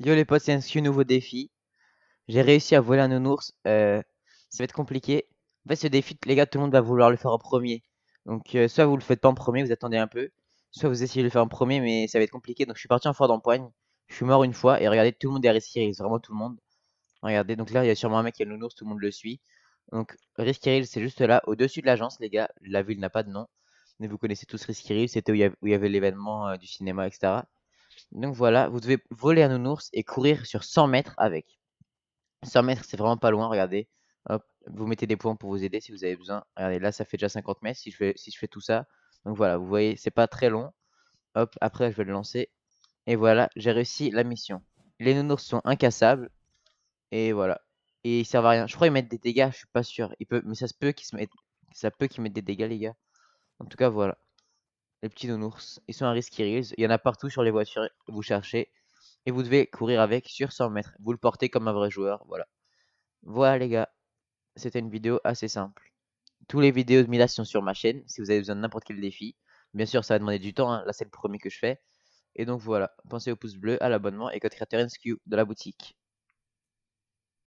Yo les potes, c'est un nouveau défi. J'ai réussi à voler un nounours. Euh, ça va être compliqué. En fait, ce défi, les gars, tout le monde va vouloir le faire en premier. Donc, euh, soit vous le faites pas en premier, vous attendez un peu. Soit vous essayez de le faire en premier, mais ça va être compliqué. Donc, je suis parti en fort d'empoigne. Je suis mort une fois. Et regardez, tout le monde est Risky c'est Vraiment tout le monde. Regardez, donc là, il y a sûrement un mec qui a le nounours. Tout le monde le suit. Donc, Risky c'est juste là, au-dessus de l'agence, les gars. La ville n'a pas de nom. Mais vous connaissez tous Risky C'était où il y avait, l'événement euh, du cinéma, etc. Donc voilà, vous devez voler un nounours et courir sur 100 mètres avec. 100 mètres, c'est vraiment pas loin, regardez. Hop, vous mettez des points pour vous aider si vous avez besoin. Regardez, là, ça fait déjà 50 mètres si je fais, si je fais tout ça. Donc voilà, vous voyez, c'est pas très long. Hop, après, je vais le lancer. Et voilà, j'ai réussi la mission. Les nounours sont incassables. Et voilà. Et ils servent à rien. Je crois qu'ils mettent des dégâts, je suis pas sûr. peut... Mais ça se Ça peut qu'ils mettent des dégâts, les gars. En tout cas, voilà les petits nounours. Ils sont à risque Il y en a partout sur les voitures que vous cherchez. Et vous devez courir avec sur 100 mètres. Vous le portez comme un vrai joueur. Voilà. Voilà les gars. C'était une vidéo assez simple. Tous les vidéos de Mila sont sur ma chaîne. Si vous avez besoin de n'importe quel défi. Bien sûr, ça va demander du temps. Hein. Là, c'est le premier que je fais. Et donc voilà. Pensez au pouce bleu, à l'abonnement et code créateur de la boutique.